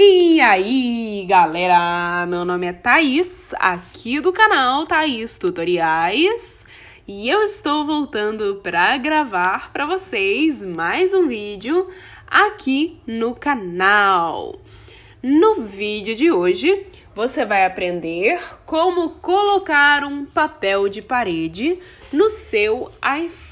E aí, galera? Meu nome é Thaís, aqui do canal Thaís Tutoriais, e eu estou voltando para gravar para vocês mais um vídeo aqui no canal. No vídeo de hoje, você vai aprender como colocar um papel de parede no seu iPhone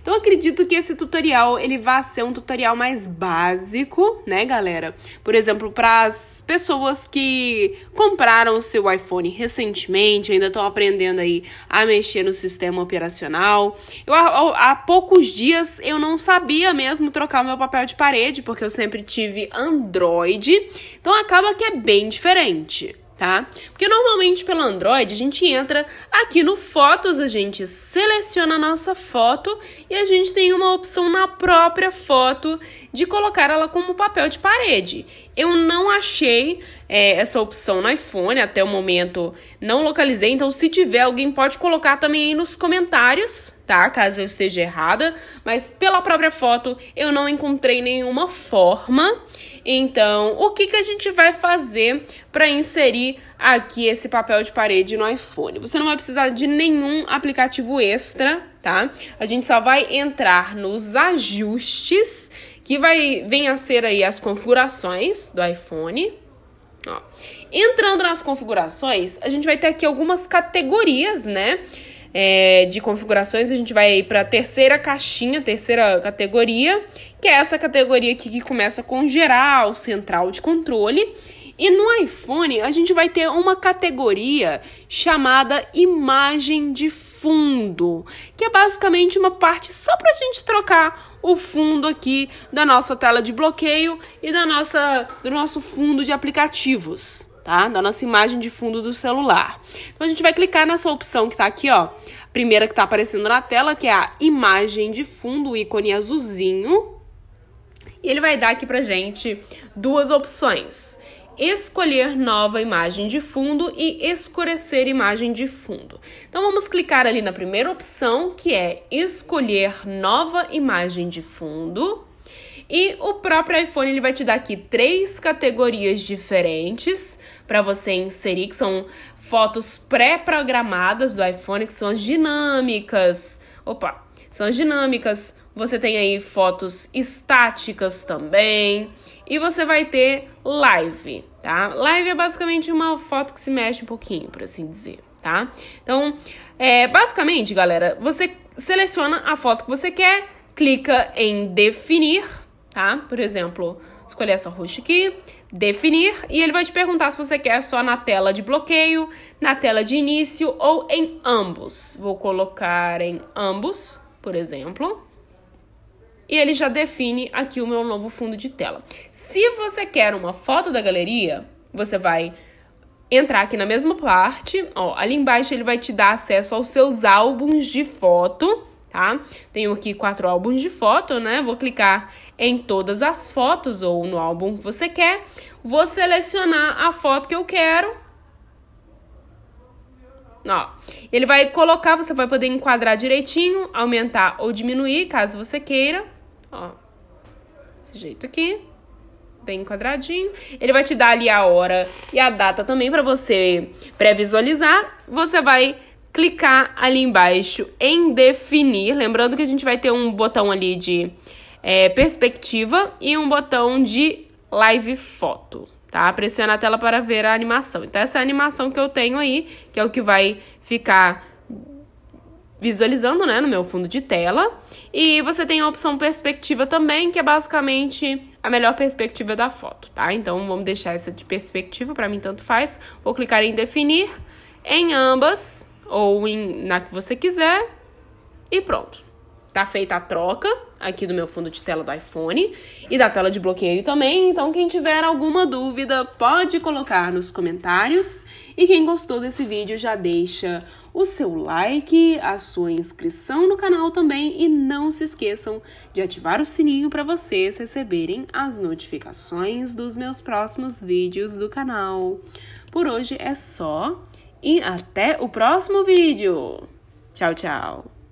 então acredito que esse tutorial ele vai ser um tutorial mais básico, né, galera? Por exemplo, para as pessoas que compraram o seu iPhone recentemente, ainda estão aprendendo aí a mexer no sistema operacional. Eu há poucos dias eu não sabia mesmo trocar o meu papel de parede, porque eu sempre tive Android. Então acaba que é bem diferente tá? Porque normalmente pelo Android a gente entra aqui no Fotos, a gente seleciona a nossa foto e a gente tem uma opção na própria foto de colocar ela como papel de parede. Eu não achei é, essa opção no iPhone até o momento, não localizei. Então, se tiver, alguém pode colocar também aí nos comentários, tá? Caso eu esteja errada. Mas pela própria foto, eu não encontrei nenhuma forma. Então, o que, que a gente vai fazer para inserir? aqui esse papel de parede no iPhone. Você não vai precisar de nenhum aplicativo extra, tá? A gente só vai entrar nos ajustes, que vai vem a ser aí as configurações do iPhone, Ó. Entrando nas configurações, a gente vai ter aqui algumas categorias, né? É, de configurações, a gente vai para a terceira caixinha, terceira categoria, que é essa categoria aqui que começa com geral, central de controle. E no iPhone a gente vai ter uma categoria chamada imagem de fundo, que é basicamente uma parte só para a gente trocar o fundo aqui da nossa tela de bloqueio e da nossa do nosso fundo de aplicativos, tá? Da nossa imagem de fundo do celular. Então a gente vai clicar nessa opção que está aqui, ó, primeira que está aparecendo na tela, que é a imagem de fundo, o ícone azulzinho. E ele vai dar aqui pra gente duas opções escolher nova imagem de fundo e escurecer imagem de fundo. Então vamos clicar ali na primeira opção, que é escolher nova imagem de fundo. E o próprio iPhone ele vai te dar aqui três categorias diferentes para você inserir, que são fotos pré-programadas do iPhone, que são as dinâmicas. Opa, são as dinâmicas, você tem aí fotos estáticas também, e você vai ter live, tá? Live é basicamente uma foto que se mexe um pouquinho, por assim dizer, tá? Então, é, basicamente, galera, você seleciona a foto que você quer, clica em definir, tá? Por exemplo, escolher essa roxa aqui, definir, e ele vai te perguntar se você quer só na tela de bloqueio, na tela de início ou em ambos. Vou colocar em ambos, por exemplo. E ele já define aqui o meu novo fundo de tela. Se você quer uma foto da galeria, você vai entrar aqui na mesma parte, ó, ali embaixo ele vai te dar acesso aos seus álbuns de foto, tá? Tenho aqui quatro álbuns de foto, né? Vou clicar em todas as fotos ou no álbum que você quer. Vou selecionar a foto que eu quero. Ó, ele vai colocar, você vai poder enquadrar direitinho, aumentar ou diminuir, caso você queira. Ó, desse jeito aqui. Bem enquadradinho. Ele vai te dar ali a hora e a data também para você pré-visualizar. Você vai clicar ali embaixo em definir. Lembrando que a gente vai ter um botão ali de é, perspectiva e um botão de live foto tá? Pressiona a tela para ver a animação. Então, essa é a animação que eu tenho aí, que é o que vai ficar visualizando, né, no meu fundo de tela. E você tem a opção perspectiva também, que é basicamente a melhor perspectiva da foto, tá? Então, vamos deixar essa de perspectiva, para mim tanto faz. Vou clicar em definir, em ambas, ou em, na que você quiser, e pronto. Tá feita a troca aqui do meu fundo de tela do iPhone e da tela de bloqueio também. Então, quem tiver alguma dúvida, pode colocar nos comentários. E quem gostou desse vídeo, já deixa o seu like, a sua inscrição no canal também e não se esqueçam de ativar o sininho para vocês receberem as notificações dos meus próximos vídeos do canal. Por hoje é só e até o próximo vídeo. Tchau, tchau.